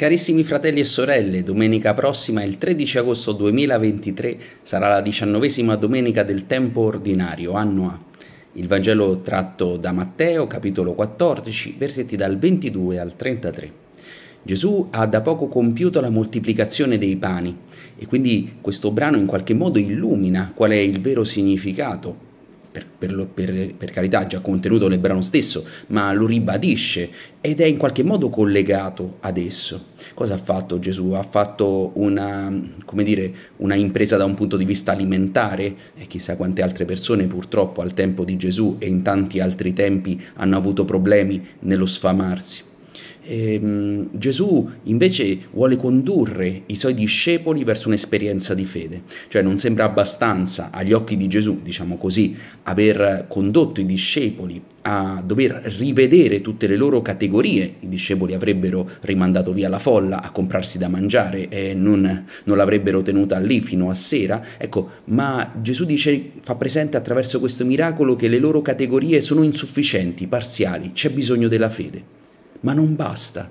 Carissimi fratelli e sorelle, domenica prossima, il 13 agosto 2023, sarà la diciannovesima domenica del tempo ordinario, anno A. Il Vangelo tratto da Matteo, capitolo 14, versetti dal 22 al 33. Gesù ha da poco compiuto la moltiplicazione dei pani e quindi questo brano in qualche modo illumina qual è il vero significato per, per, lo, per, per, carità già contenuto nel brano stesso, ma lo ribadisce ed è in qualche modo collegato ad esso. Cosa ha fatto Gesù? Ha fatto una, dire, una impresa da un punto di vista alimentare e eh, chissà quante altre persone purtroppo al tempo di Gesù e in tanti altri tempi hanno avuto problemi nello sfamarsi ehm, Gesù invece vuole condurre i suoi discepoli verso un'esperienza di fede, cioè non sembra abbastanza agli occhi di Gesù, diciamo così, aver condotto i discepoli a dover rivedere tutte le loro categorie, i discepoli avrebbero rimandato via la folla a comprarsi da mangiare e non, non l'avrebbero tenuta lì fino a sera, ecco, ma Gesù dice, fa presente attraverso questo miracolo che le loro categorie sono insufficienti, parziali, c'è bisogno della fede ma non basta.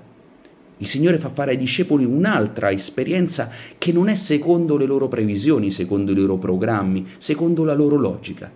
Il Signore fa fare ai discepoli un'altra esperienza che non è secondo le loro previsioni, secondo i loro programmi, secondo la loro logica.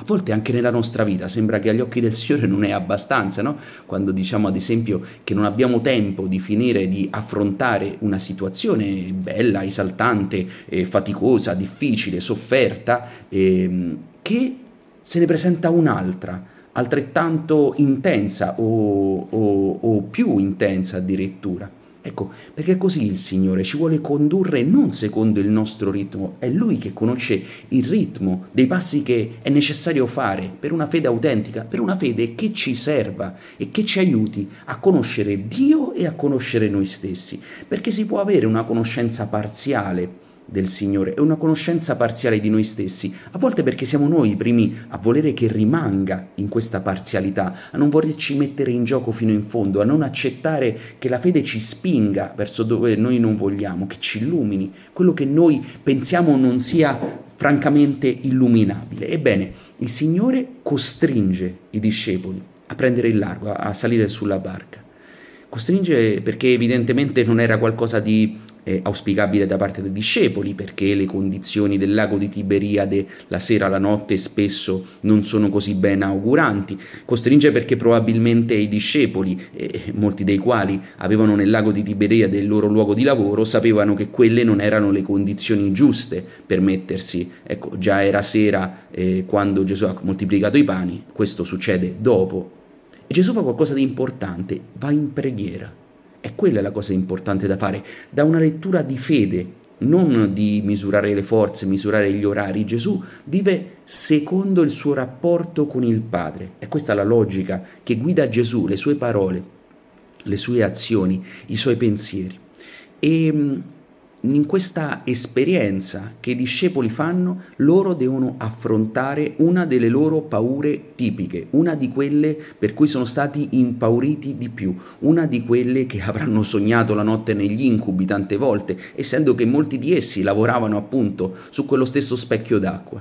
A volte anche nella nostra vita sembra che agli occhi del Signore non è abbastanza, no? Quando diciamo ad esempio che non abbiamo tempo di finire di affrontare una situazione bella, esaltante, eh, faticosa, difficile, sofferta, eh, che se ne presenta un'altra, altrettanto intensa o, o, o più intensa addirittura. Ecco, perché così il Signore ci vuole condurre non secondo il nostro ritmo, è Lui che conosce il ritmo dei passi che è necessario fare per una fede autentica, per una fede che ci serva e che ci aiuti a conoscere Dio e a conoscere noi stessi, perché si può avere una conoscenza parziale del Signore, è una conoscenza parziale di noi stessi, a volte perché siamo noi i primi a volere che rimanga in questa parzialità, a non volerci mettere in gioco fino in fondo, a non accettare che la fede ci spinga verso dove noi non vogliamo, che ci illumini, quello che noi pensiamo non sia francamente illuminabile. Ebbene, il Signore costringe i discepoli a prendere il largo, a salire sulla barca. Costringe perché evidentemente non era qualcosa di eh, auspicabile da parte dei discepoli perché le condizioni del lago di Tiberiade la sera, la notte spesso non sono così ben auguranti, costringe perché probabilmente i discepoli, eh, molti dei quali avevano nel lago di Tiberiade il loro luogo di lavoro, sapevano che quelle non erano le condizioni giuste per mettersi, ecco già era sera eh, quando Gesù ha moltiplicato i pani, questo succede dopo. Gesù fa qualcosa di importante, va in preghiera. E quella è la cosa importante da fare, da una lettura di fede, non di misurare le forze, misurare gli orari. Gesù vive secondo il suo rapporto con il Padre. E questa è la logica che guida Gesù, le sue parole, le sue azioni, i suoi pensieri. E ehm, in questa esperienza che i discepoli fanno, loro devono affrontare una delle loro paure tipiche, una di quelle per cui sono stati impauriti di più, una di quelle che avranno sognato la notte negli incubi tante volte, essendo che molti di essi lavoravano appunto su quello stesso specchio d'acqua.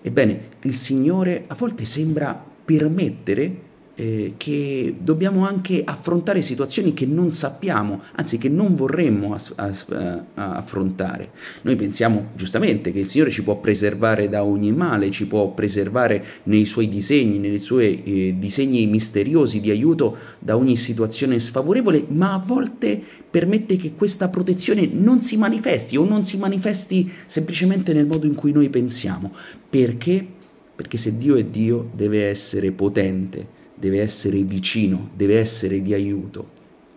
Ebbene, il Signore a volte sembra permettere eh, che dobbiamo anche affrontare situazioni che non sappiamo, anzi che non vorremmo as- as- eh, affrontare. Noi pensiamo giustamente che il Signore ci può preservare da ogni male, ci può preservare nei suoi disegni, nei suoi eh, disegni misteriosi di aiuto da ogni situazione sfavorevole, ma a volte permette che questa protezione non si manifesti o non si manifesti semplicemente nel modo in cui noi pensiamo. Perché? Perché se Dio è Dio deve essere potente deve essere vicino, deve essere di aiuto,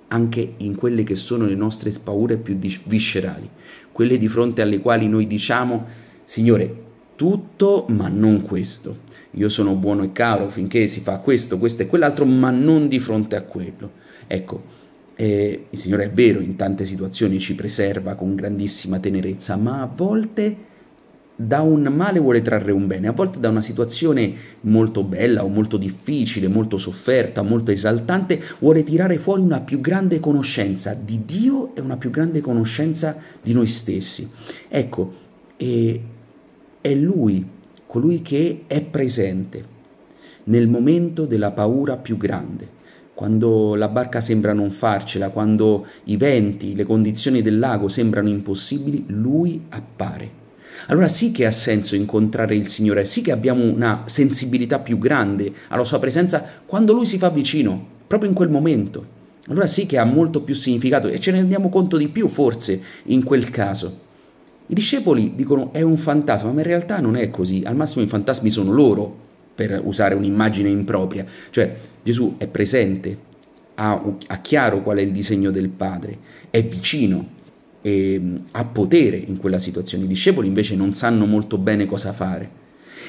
anche in quelle che sono le nostre paure più viscerali, quelle di fronte alle quali noi diciamo, Signore, tutto ma non questo. Io sono buono e caro finché si fa questo, questo e quell'altro, ma non di fronte a quello. Ecco, eh, il Signore è vero, in tante situazioni ci preserva con grandissima tenerezza, ma a volte da un male vuole trarre un bene, a volte da una situazione molto bella o molto difficile, molto sofferta, molto esaltante, vuole tirare fuori una più grande conoscenza di Dio e una più grande conoscenza di noi stessi. Ecco, è Lui, colui che è presente nel momento della paura più grande, quando la barca sembra non farcela, quando i venti, le condizioni del lago sembrano impossibili, Lui appare allora sì che ha senso incontrare il Signore, sì che abbiamo una sensibilità più grande alla sua presenza quando Lui si fa vicino, proprio in quel momento. Allora sì che ha molto più significato e ce ne rendiamo conto di più forse in quel caso. I discepoli dicono è un fantasma, ma in realtà non è così, al massimo i fantasmi sono loro, per usare un'immagine impropria, cioè Gesù è presente, ha, ha chiaro qual è il disegno del Padre, è vicino, eh, ha potere in quella situazione, i discepoli invece non sanno molto bene cosa fare.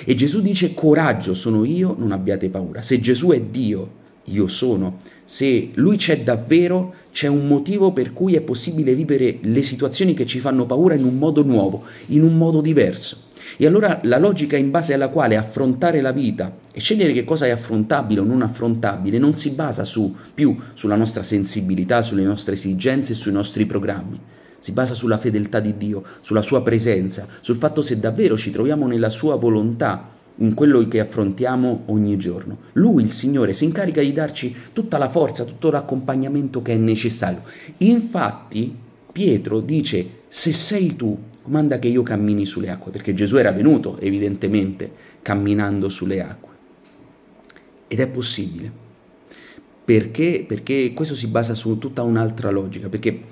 E Gesù dice coraggio, sono io, non abbiate paura. Se Gesù è Dio, io sono. Se lui c'è davvero, c'è un motivo per cui è possibile vivere le situazioni che ci fanno paura in un modo nuovo, in un modo diverso. E allora la logica in base alla quale affrontare la vita e scegliere che cosa è affrontabile o non affrontabile non si basa su, più sulla nostra sensibilità, sulle nostre esigenze e sui nostri programmi, si basa sulla fedeltà di Dio, sulla sua presenza, sul fatto se davvero ci troviamo nella sua volontà in quello che affrontiamo ogni giorno. Lui, il Signore, si incarica di darci tutta la forza, tutto l'accompagnamento che è necessario. Infatti, Pietro dice, se sei tu, comanda che io cammini sulle acque, perché Gesù era venuto, evidentemente, camminando sulle acque. Ed è possibile. Perché? Perché questo si basa su tutta un'altra logica, perché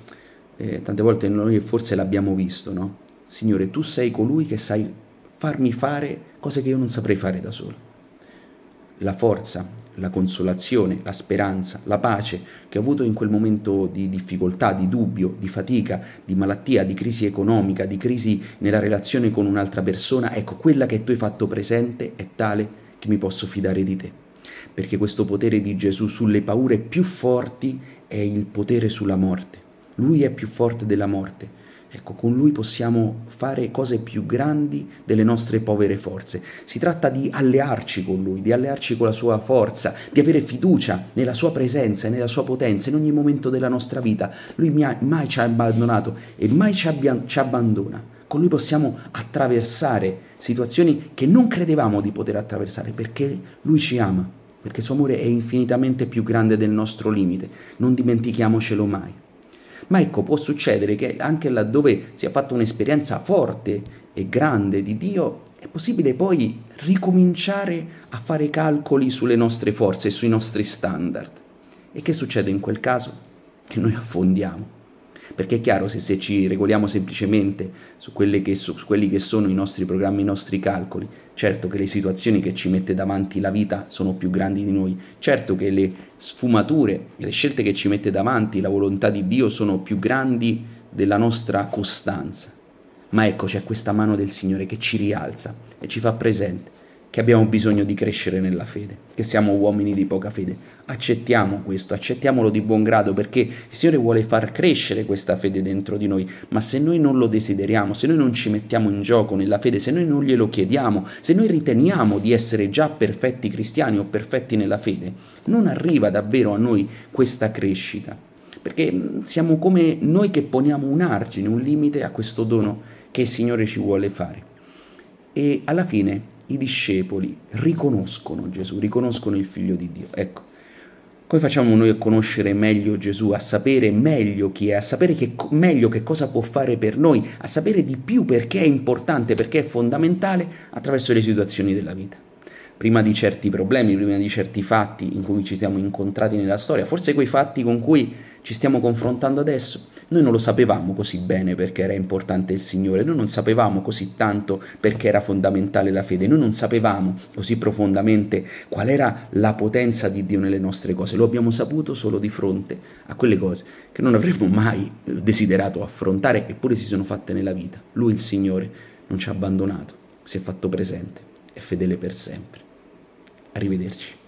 eh, tante volte noi forse l'abbiamo visto, no? Signore, tu sei colui che sai farmi fare cose che io non saprei fare da solo. La forza, la consolazione, la speranza, la pace che ho avuto in quel momento di difficoltà, di dubbio, di fatica, di malattia, di crisi economica, di crisi nella relazione con un'altra persona, ecco, quella che tu hai fatto presente è tale che mi posso fidare di te. Perché questo potere di Gesù sulle paure più forti è il potere sulla morte lui è più forte della morte. Ecco, con lui possiamo fare cose più grandi delle nostre povere forze. Si tratta di allearci con lui, di allearci con la sua forza, di avere fiducia nella sua presenza e nella sua potenza in ogni momento della nostra vita. Lui mai ci ha abbandonato e mai ci, abbia, ci abbandona. Con lui possiamo attraversare situazioni che non credevamo di poter attraversare perché lui ci ama, perché suo amore è infinitamente più grande del nostro limite. Non dimentichiamocelo mai. Ma ecco, può succedere che anche laddove si è fatta un'esperienza forte e grande di Dio, è possibile poi ricominciare a fare calcoli sulle nostre forze sui nostri standard. E che succede in quel caso? Che noi affondiamo. Perché è chiaro, se, se ci regoliamo semplicemente su, che, su, su quelli che sono i nostri programmi, i nostri calcoli, certo che le situazioni che ci mette davanti la vita sono più grandi di noi, certo che le sfumature, le scelte che ci mette davanti la volontà di Dio sono più grandi della nostra costanza. Ma ecco, c'è questa mano del Signore che ci rialza e ci fa presente che abbiamo bisogno di crescere nella fede, che siamo uomini di poca fede. Accettiamo questo, accettiamolo di buon grado perché il Signore vuole far crescere questa fede dentro di noi, ma se noi non lo desideriamo, se noi non ci mettiamo in gioco nella fede, se noi non glielo chiediamo, se noi riteniamo di essere già perfetti cristiani o perfetti nella fede, non arriva davvero a noi questa crescita, perché mm, siamo come noi che poniamo un argine, un limite a questo dono che il Signore ci vuole fare. E alla fine i discepoli riconoscono Gesù, riconoscono il figlio di Dio. Ecco, come facciamo noi a conoscere meglio Gesù, a sapere meglio chi è, a sapere che, meglio che cosa può fare per noi, a sapere di più perché è importante, perché è fondamentale attraverso le situazioni della vita? prima di certi problemi, prima di certi fatti in cui ci siamo incontrati nella storia, forse quei fatti con cui ci stiamo confrontando adesso. Noi non lo sapevamo così bene perché era importante il Signore, noi non sapevamo così tanto perché era fondamentale la fede, noi non sapevamo così profondamente qual era la potenza di Dio nelle nostre cose, lo abbiamo saputo solo di fronte a quelle cose che non avremmo mai eh, desiderato affrontare eppure si sono fatte nella vita. Lui il Signore non ci ha abbandonato, si è fatto presente, è fedele per sempre. Arrivederci.